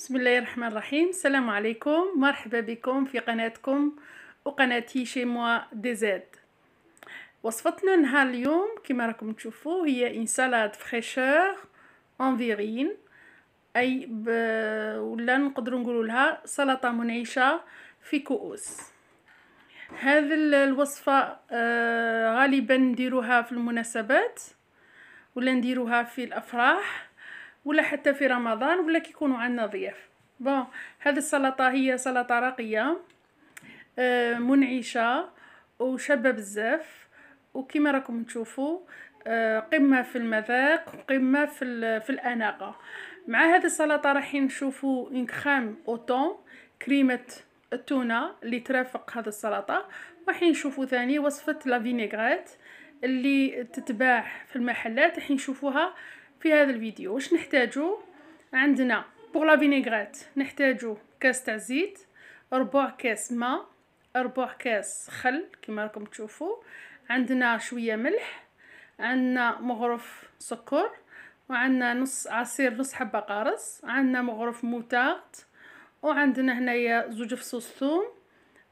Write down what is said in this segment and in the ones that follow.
بسم الله الرحمن الرحيم السلام عليكم مرحبا بكم في قناتكم وقناتي شي موا دي زاد وصفتنا نهار اليوم كما راكم تشوفوا هي ان سالاد فريشور انفيرين اي ب... ولا نقدروا نقولوا لها سلطه منعشه في كؤوس هذه الوصفه آه، غالبا نديروها في المناسبات ولا نديروها في الافراح ولا حتى في رمضان ولا كيكونوا عندنا ضياف بون هذه السلطه هي سلطه راقيه آه، منعشه وشابه بزاف وكما راكم تشوفوا آه، قمه في المذاق قمه في في الاناقه مع هذه السلطه رايحين نشوفوا ان كريم اوتون كريمه التونه اللي ترافق هذه السلطه رايحين نشوفوا ثاني وصفه لا اللي تتباع في المحلات راح نشوفوها في هذا الفيديو واش نحتاجو عندنا بوغ لا فينيغريت نحتاجو كاس تاع زيت ربع كاس ماء ربع كاس خل كما راكم تشوفوا عندنا شويه ملح عندنا مغرف سكر وعندنا نص عصير نص حبه قارص عندنا مغرف موتارد وعندنا هنايا زوج فصوص ثوم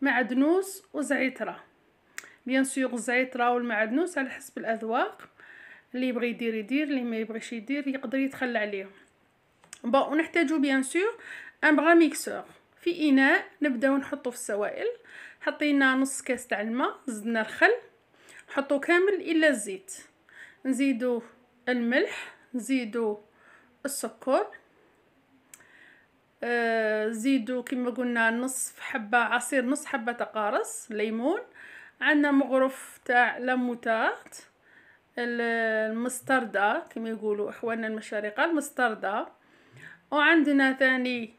معدنوس وزعتره بيان سيغ الزعتره والمعدنوس على حسب الاذواق اللي يبغي يدير يدير اللي ما يبغيش يدير يقدر يتخلى عليه بون ونحتاجو بيان سور ان بغا ميكسور في اناء نبداو نحطو في السوائل حطينا نص كاس تاع الماء زدنا الخل نحطو كامل الا الزيت نزيدو الملح نزيدو السكر آه زيدو كما قلنا نصف حبه عصير نص حبه تقارص ليمون عندنا مغرف تاع لاموتات المستردة كما يقولوا اخواننا المشارقه المستردة وعندنا ثاني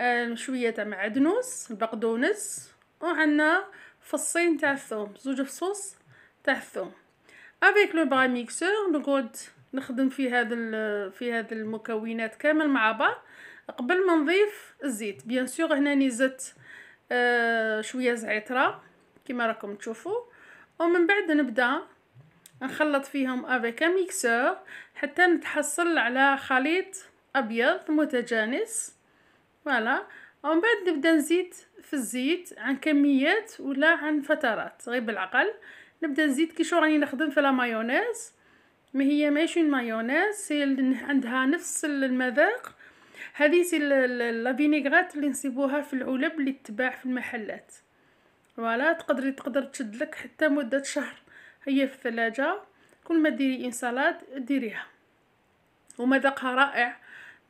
آه، شويه تاع معدنوس البقدونس وعندنا فصين تاع الثوم زوج فصوص تاع الثوم افيك لو بغا ميكسور نقعد نخدم في هذا في هذا المكونات كامل مع بعض قبل ما نضيف الزيت بيان سور هنا نزت آه، شويه زعتره كما راكم تشوفوا ومن بعد نبدا نخلط فيهم افيك ميكسور حتى نتحصل على خليط ابيض متجانس فوالا ومن بعد نبدا نزيد في الزيت عن كميات ولا عن فترات غير بالعقل نبدا نزيد كي شو راني نخدم في لا مايونيز ما هي ماشي مايونيز هي عندها نفس المذاق هذه سي فينيغريت اللي نصيبوها في العلب اللي تباع في المحلات فوالا تقدري تقدر تشد لك حتى مده شهر هي في الثلاجة كل ما ديري انسالاد ديريها ومذاقها رائع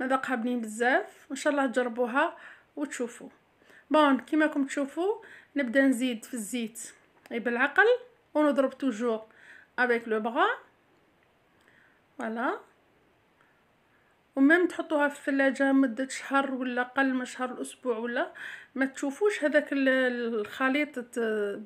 مذاقها بنين بزاف وان شاء الله تجربوها وتشوفوا بون كيما راكم تشوفوا نبدا نزيد في الزيت غير بالعقل ونضرب توجور افيك لو بغا فوالا ومام تحطوها في الثلاجة مدة شهر ولا قل من شهر الأسبوع ولا ما تشوفوش هذاك الخليط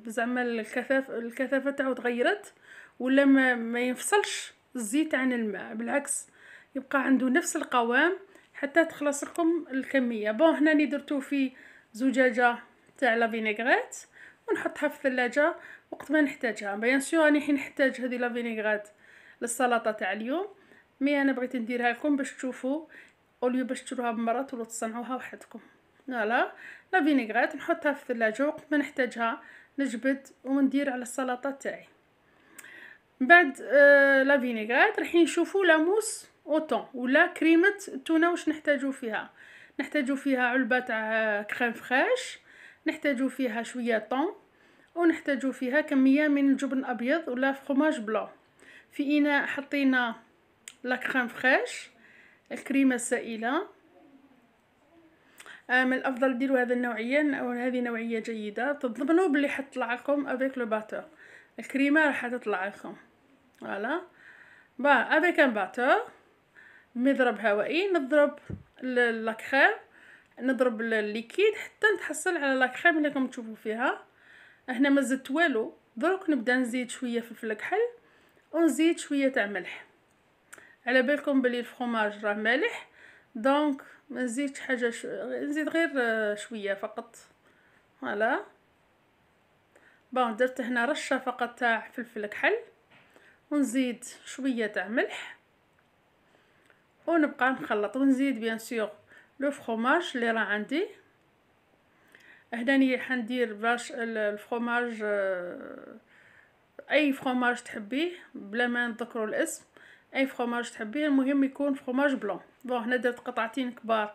زعما الكثافه الكثافه تاعو تغيرت ولا ما, ما ينفصلش الزيت عن الماء بالعكس يبقى عنده نفس القوام حتى تخلص لكم الكميه بون هنا ني درتو في زجاجه تاع لا فينيغريت ونحطها في الثلاجه وقت ما نحتاجها بيان سور راني حين نحتاج هذه لا فينيغريت للسلطه تاع اليوم مي انا بغيت نديرها لكم باش تشوفوا اوليو باش تشروها بمرات ولا تصنعوها وحدكم فوالا لا فينيغريت نحطها في الثلاجة وقت ما نحتاجها نجبد وندير على السلطة تاعي من بعد آه، لا فينيغريت راح نشوفو لاموس اوتون ولا كريمة التونة واش نحتاجو فيها نحتاجو فيها علبة تاع آه، كريم فريش نحتاجو فيها شوية طون ونحتاجوا فيها كمية من الجبن الأبيض ولا فخماج بلو في إناء حطينا لا كريم فريش الكريمة السائلة آه، من الافضل ديروا هذا النوعيه او هذه نوعيه جيده تضمنوا بلي حتطلع لكم افيك لو باتور الكريمه راح تطلع لكم فوالا با افيك ان باتور مضرب هوائي نضرب لاكريم نضرب الليكيد حتى نتحصل على لاكريم اللي راكم تشوفوا فيها هنا ما زدت والو دروك نبدا نزيد شويه فلفل كحل ونزيد شويه تاع ملح على بالكم بلي الفرماج راه مالح دونك ما نزيدش حاجه شو... نزيد غير آه، شويه فقط فوالا بون درت هنا رشه فقط تاع فلفل كحل ونزيد شويه تاع ملح ونبقى نخلط ونزيد بيان سيغ لو فرماج اللي راه عندي راح حندير باش الفرماج آه، اي فرماج تحبيه بلا ما نذكروا الاسم اي فرماج تحبيه المهم يكون فرماج بلون بون هنا درت قطعتين كبار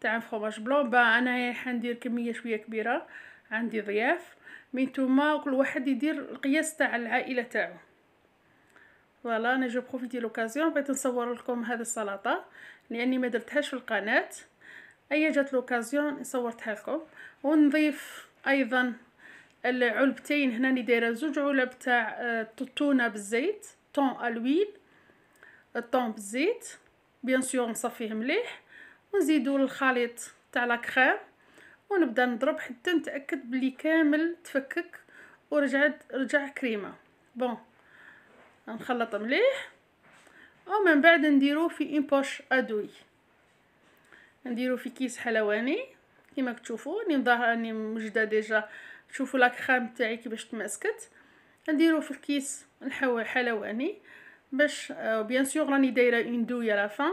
تاع فرماج بلون با انا حندير كميه شويه كبيره عندي ضياف من نتوما كل واحد يدير القياس تاع العائله تاعو فوالا انا جو بروفيتي لوكازيون بغيت نصور لكم هذه السلطه لاني ما درتهاش في القناه اي جات لوكازيون صورتها لكم ونضيف ايضا العلبتين هنا اللي دايره زوج علب تاع التونه آه، بالزيت طون الويل الطون بالزيت بيان سور نصفيه مليح ونزيدو الخليط تاع لا كريم ونبدا نضرب حتى نتاكد بلي كامل تفكك ورجعت رجع كريمه بون نخلط مليح ومن بعد نديرو في اون بوش ادوي نديرو في كيس حلواني كيما كتشوفوا راني راني مجده ديجا شوفو لا كريم تاعي كيفاش تماسكت نديرو في الكيس الحلواني باش آه، بيان سور راني دايره اون دويا لا فان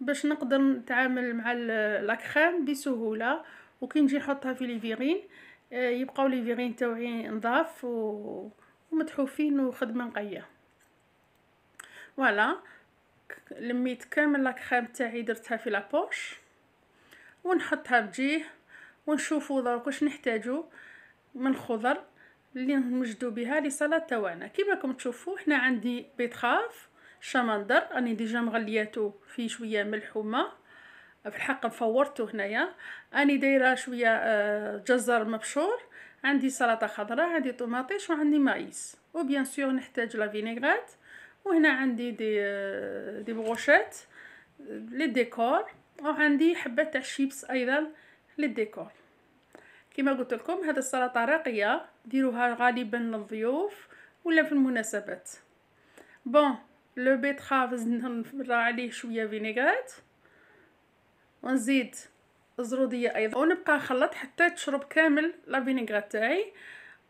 باش نقدر نتعامل مع لا كريم بسهوله وكي نجي نحطها في لي فيرين آه، يبقاو لي فيرين تاوعي نضاف و... ومتحوفين وخدمه نقيه فوالا لميت كامل لا كريم تاعي درتها في لابوش ونحطها بجيه ونشوفوا دروك واش نحتاجو من خضر اللي نمجدو بها لصلاه تاعنا كيما راكم تشوفوا هنا عندي بيتخاف شمندر راني ديجا مغلياتو في شويه ملح وما في الحق فورتو هنايا راني دايره شويه آه، جزر مبشور عندي سلطه خضراء عندي طوماطيش وعندي مايس وبيان سور نحتاج لا فينيغريت وهنا عندي دي آه، دي بروشيت للديكور وعندي حبه تاع الشيبس ايضا للديكور كما قلت لكم هذه السلطه راقيه ديروها غالبا للضيوف ولا في المناسبات بون لو بيتخاف نرى عليه شويه فينيغريت ونزيد الزروديه ايضا ونبقى نخلط حتى تشرب كامل لا فينيغريت تاعي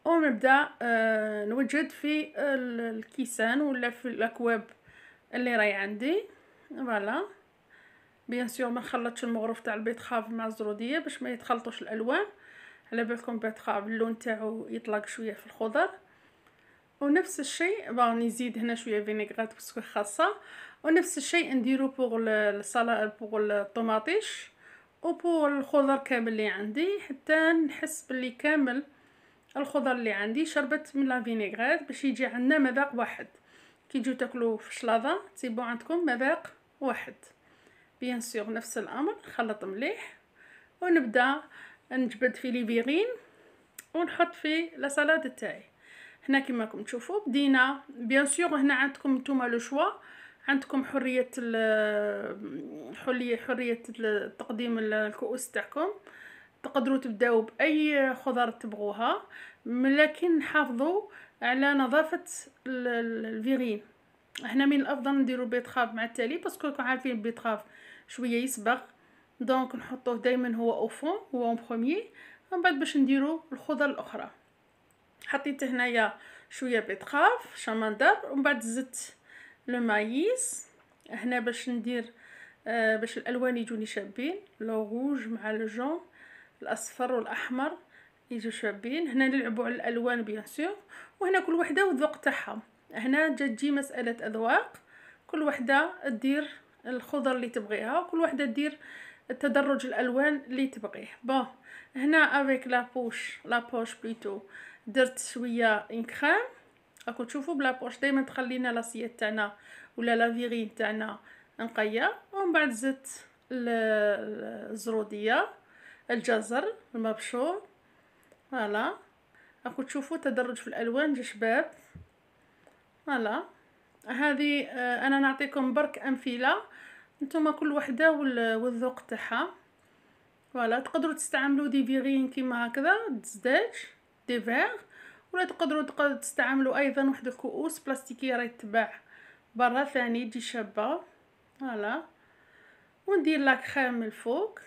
ونبدا آه نوجد في الكيسان ولا في الاكواب اللي راهي عندي فوالا بيان سور ما نخلطش المغرف تاع البيتخاف مع الزروديه باش ما يتخلطوش الالوان على بالكم بيتخاب اللون تاعو يطلق شويه في الخضر ونفس الشيء باغ نزيد هنا شويه فينيغريت بسكوي خاصه ونفس الشيء نديرو بوغ الصلا بوغ الطوماطيش وبوغ الخضر كامل اللي عندي حتى نحس باللي كامل الخضر اللي عندي شربت من لا فينيغريت باش يجي عندنا مذاق واحد كي تجيو تاكلو في الشلاضه تسيبو عندكم مذاق واحد بيان سور نفس الامر نخلط مليح ونبدا نجبد لي بيغين ونحط فيه لا سلاد تاعي هنا كما راكم تشوفوا بدينا بيان سور هنا عندكم نتوما لو شوا عندكم حريه حريه حريه تقديم الكؤوس تاعكم تقدروا تبداو باي خضر تبغوها لكن حافظوا على نظافه الفيرين هنا من الافضل نديرو بيتخاف مع التالي باسكو راكم عارفين البيتخاف شويه يصبغ دونك نحطوه دائما هو او فون هو اون برومي من بعد باش نديرو الخضر الاخرى حطيت هنايا شويه بيتخاف شمندر ومن بعد زدت لو مايس هنا باش ندير آه باش الالوان يجوني شابين لو روج مع لو جون الاصفر والاحمر يجوا شابين هنا نلعبوا على الالوان بيان سور وهنا كل وحده والذوق تاعها هنا جات تجي مساله اذواق كل وحده دير الخضر اللي تبغيها كل وحده دير آه تدرج الالوان اللي تبغيه بون هنا افيك لا بوش لا بوش بليتو درت شويه انكرام راكم تشوفوا بلا بوش دائما تخلينا لاسيات تاعنا ولا لا فيغين تاعنا نقيه ومن بعد زدت الزروديه الجزر المبشور فوالا راكم تشوفوا تدرج في الالوان جو شباب فوالا هذه آه، انا نعطيكم برك امثله نتوما كل وحده والذوق تاعها فوالا تقدروا تستعملوا دي فيغين كيما هكذا الزجاج دي فيغ ولا تقدروا تستعملوا ايضا واحد الكؤوس بلاستيكيه راهي تباع برا ثاني تجي شابه فوالا وندير لا كريم من الفوق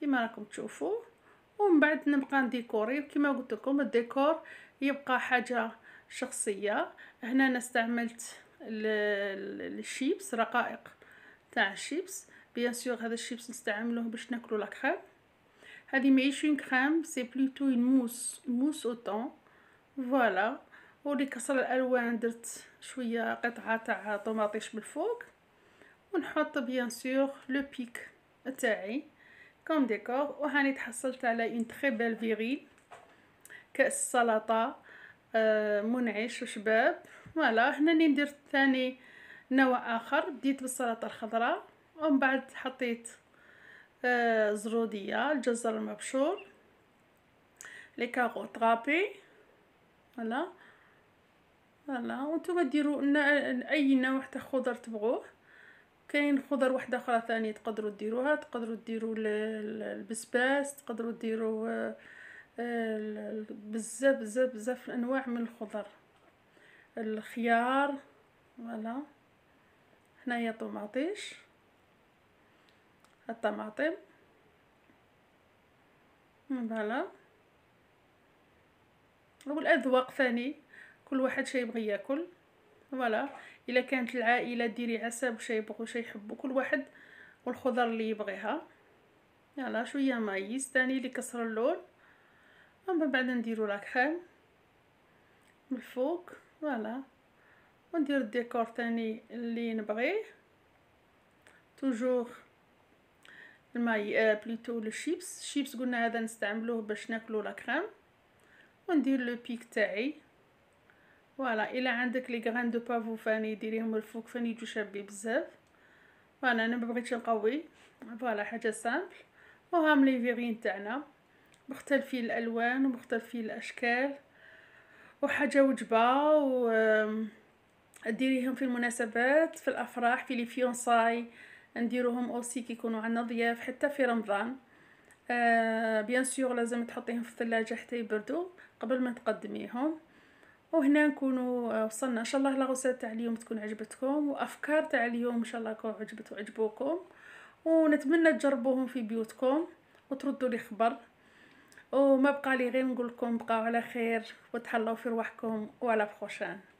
كيما راكم تشوفوا ومن بعد نبقى نديكوري كيما قلت لكم الديكور يبقى حاجه شخصيه هنا انا استعملت الشيبس رقائق تاع الشيبس بيان سور هذا الشيبس نستعملوه باش ناكلو لا كريم هذه ماهيش اون كريم سي بلوتو اون موس موس او طون فوالا ولي كسر الالوان درت شويه قطعه تاع طماطيش بالفوق ونحط بيان سور لو بيك تاعي كوم ديكور وهاني تحصلت على اون تري بيل فيريل كاس سلطه آه، منعش وشباب فوالا هنا ندير ثاني نوع اخر بديت بالسلطه الخضراء ومن بعد حطيت آه زروديه الجزر المبشور لي كاروت غابي فوالا فوالا وانتم ديروا اي نوع تاع خضر تبغوه كاين خضر واحده اخرى ثانيه تقدروا ديروها تقدروا ديروا البسباس تقدروا ديروا آه، بزاف بزاف بزاف انواع من الخضر الخيار فوالا هنايا طوماطيش الطماطم فوالا والاذواق ثاني كل واحد شي يبغي ياكل فوالا الا كانت العائله ديري عساب وشي يبغوا شي يحبوا كل واحد والخضر اللي يبغيها يلا شويه مايز ثاني اللي كسر اللون ومن بعد نديرو لاكريم من الفوق فوالا وندير الديكور تاني اللي نبغيه توجور الماي آه، بليتو لو شيبس الشيبس قلنا هذا نستعملوه باش ناكلو لا كريم وندير لو بيك تاعي فوالا الا عندك لي غران دو بافو فاني ديريهم الفوق فاني يجو شابي بزاف فوالا انا ما بغيتش نقوي فوالا حاجه سامبل وهام لي فيغين تاعنا مختلفين الالوان ومختلفين الاشكال وحاجه وجبه و ديريهم في المناسبات في الافراح في لي فيونساي نديروهم اوسي كي يكونوا عندنا ضياف حتى في رمضان آه بيان سور لازم تحطيهم في الثلاجه حتى يبردوا قبل ما تقدميهم وهنا نكونوا آه، وصلنا ان شاء الله لاغوسات تاع اليوم تكون عجبتكم وافكار تاع اليوم ان شاء الله تكون عجبت وعجبوكم ونتمنى تجربوهم في بيوتكم وتردوا لي خبر وما بقى لي غير نقول لكم بقاو على خير وتحلوا في رواحكم وعلى بروشان